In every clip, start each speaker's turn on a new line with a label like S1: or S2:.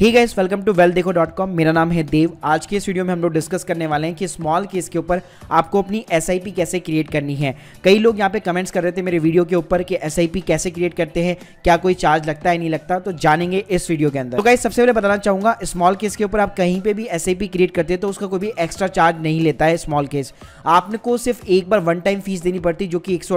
S1: he guys welcome to well देखो dot com मेरा नाम है देव आज के इस वीडियो में हम लोग डिस्कस करने वाले हैं कि स्मॉल केस के ऊपर आपको अपनी एस कैसे क्रिएट करनी है कई लोग यहाँ पे कमेंट्स कर रहे थे मेरे वीडियो के ऊपर कि एस कैसे क्रिएट करते हैं क्या कोई चार्ज लगता है नहीं लगता तो जानेंगे इस वीडियो के अंदर तो गाइस सबसे पहले बताना चाहूंगा स्मॉल केस के ऊपर आप कहीं पर भी एस क्रिएट करते हैं तो उसका कोई भी एक्स्ट्रा चार्ज नहीं लेता है स्मॉल केस आपने को सिर्फ एक बार वन टाइम फीस देनी पड़ती है जो कि एक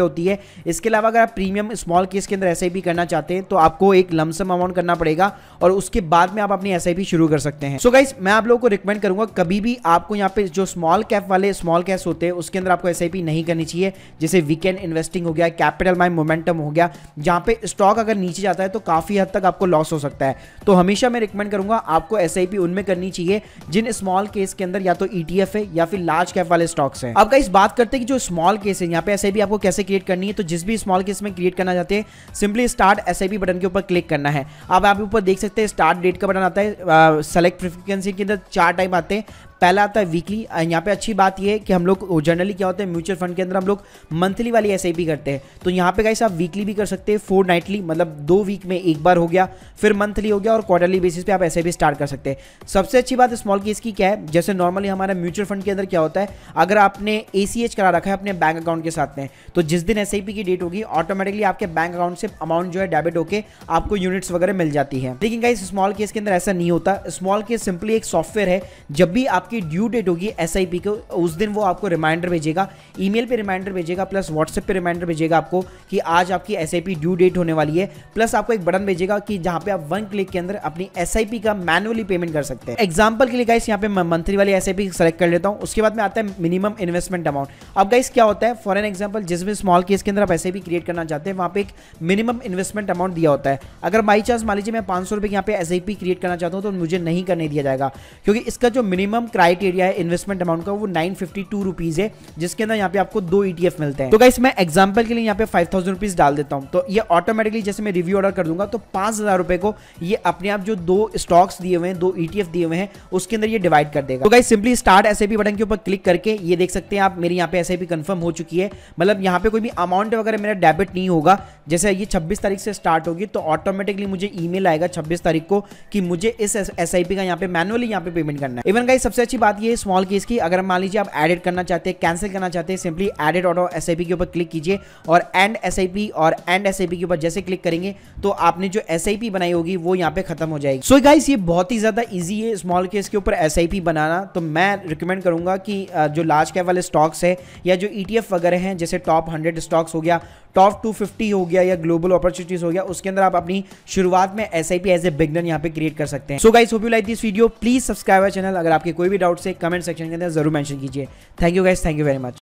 S1: होती है इसके अलावा अगर आप प्रीमियम स्मॉल केस के अंदर एस करना चाहते हैं तो आपको एक लमसम अमाउंट करना पड़ेगा और उसके बाद में आप अपनी एस शुरू कर सकते हैं सो so गाइस मैं आप लोगों को रिकमेंड करूंगा कभी भी आपको यहाँ पे जो स्मॉल कैप वाले स्मॉल कैश होते हैं उसके अंदर आपको एस नहीं करनी चाहिए जैसे वीकेंड इन्वेस्टिंग हो गया कैपिटल माइंड मोमेंटम हो गया जहाँ पे स्टॉक अगर नीचे जाता है तो काफी हद तक आपको लॉस हो सकता है तो हमेशा मैं रिकमेंड करूंगा आपको एस उनमें करनी चाहिए जिन स्मॉल केस के अंदर या तो ईटीएफ e है या फिर लार्ज कैप वाले स्टॉक्स हैं अब गाइस बात करते हैं कि जो स्मॉल केस है यहाँ पे एस आपको कैसे क्रिएट करनी है तो जिस भी स्मॉल केस में क्रिएट करना चाहते हैं सिंपली स्टार्ट एस बटन के ऊपर क्लिक करना है अब आप ऊपर देख सकते हैं स्टार्ट डेट का बटन आता है सेलेक्ट फ्रिक्वेंसी के अंदर चार टाइप आते हैं पहला आता है वीकली यहाँ पे अच्छी बात यह है कि हम लोग जनरली क्या होता है म्यूचुअल फंड के अंदर हम लोग मंथली वाली एस करते हैं तो यहाँ पे गाइस आप वीकली भी कर सकते हैं फोर नाइटली मतलब दो वीक में एक बार हो गया फिर मंथली हो गया और क्वार्टरली बेसिस पे आप ऐसे भी स्टार्ट कर सकते हैं सबसे अच्छी बात स्मॉल केस की क्या है जैसे नॉर्मली हमारा म्यूचुअल फंड के अंदर क्या होता है अगर आपने ए करा रखा है अपने बैंक अकाउंट के साथ में तो जिस दिन एस की डेट होगी ऑटोमेटिकली आपके बैंक अकाउंट से अमाउंट जो है डेबिट होकर आपको यूनिट्स वगैरह मिल जाती है लेकिन गाइस स्मॉल केस के अंदर ऐसा नहीं होता स्मॉल केस सिंपली एक सॉफ्टवेयर है जब भी आप आपकी ड्यू डेट होगी एस आई पी को उस दिन वो आपको रिमाइंडर भेजेगा ई मेल पर रिमाइंडर भेजेगा प्लस व्हाट्सएप पर रिमाइंडर भेजेगा आपको कि आज आपकी S I P due date होने वाली है प्लस आपको एक बटन भेजेगा कि जहाँ पे आप वन क्लिक के अंदर अपनी एस आई पी का मैनुअली पेमेंट कर सकते हैं एग्जाम्पल के लिए गाइस यहाँ पे मंथली वाली एस आई पी सेलेक्ट कर लेता हूँ उसके बाद में आता है मिनिमम इन्वेस्टमेंट अमाउंट अब गाइस क्या होता है फॉर एन एग्जाम्पल जिस भी स्मॉल केस के अंदर आप एस आई पी क्रिएट करना चाहते हैं वहाँ पे एक मिनिमम इन्वेस्टमेंट अमाउंट दिया होता है अगर बाई चांस मान लीजिए मैं पाँच सौ रुपये यहाँ पे एस आई पी क्रिएट करना चाहता हूँ तो मुझे नहीं करने दिया जाएगा क्योंकि इसका जो मिनिमम क्राइटेरिया है इन्वेस्टमेंट अमाउंट का वो नाइन फिफ्टी टू रुपीज है जिसके अंदर यहाँ पे आपको दो ईटीएफ e मिलते हैं तो गाइस मैं एग्जाम्पल के लिए यहाँ पे फाइव थाउजेंड रुपीज डाल देता हूँ तो ये ऑटोमेटिकली जैसे मैं रिव्यू ऑर्डर कर दूंगा तो पांच हजार रुपए को ये अपने आप जो दो स्टॉक्स दिए हुए हैं दो ईटीएफ e दिए हुए हैं उसके अंदर ये डिवाइड कर देगा तो guys simply start S button के ऊपर क्लिक करके ये देख सकते हैं आप मेरी यहाँ पे एस कंफर्म हो चुकी है मतलब यहाँ पे कोई भी अमाउंट वगैरह मेरा डेबिट नहीं होगा जैसे ये छब्बीस तारीख से स्टार्ट होगी तो ऑटोमेटिकली मुझे ई आएगा छब्बीस तारीख को कि मुझे इस एस का यहाँ पे मैनुअली यहाँ पे पेमेंट करना है इवन गाइस सबसे अच्छा अच्छी बात यह स्मॉल केस की अगर मान लीजिए आप एडिट करना चाहते हैं कैंसिल करना चाहते हैं सिंपली एडिट ऑटो एस के ऊपर क्लिक कीजिए और एंड एस और एंड एस के ऊपर जैसे क्लिक करेंगे तो आपने जो एस बनाई होगी वो यहाँ पे खत्म हो जाएगी सो so गाइस ये बहुत ही ज़्यादा ईजी है स्मॉल केस के ऊपर एस बनाना तो मैं रिकमेंड करूंगा कि जो लार्ज कैप वाले स्टॉक्स है या जो ई e वगैरह हैं जैसे टॉप हंड्रेड स्टॉक्स हो गया टॉप 250 हो गया या ग्लोबल अपॉर्चुनिटीज हो गया उसके अंदर आप अपनी शुरुआत में S I P as a beginner यहाँ पे क्रिएट कर सकते हैं so guys hope you like this video please subscribe channel अगर आपके कोई भी डाउट्स है कमेंट सेक्शन के अंदर जरूर मैंशन कीजिए thank you guys thank you very much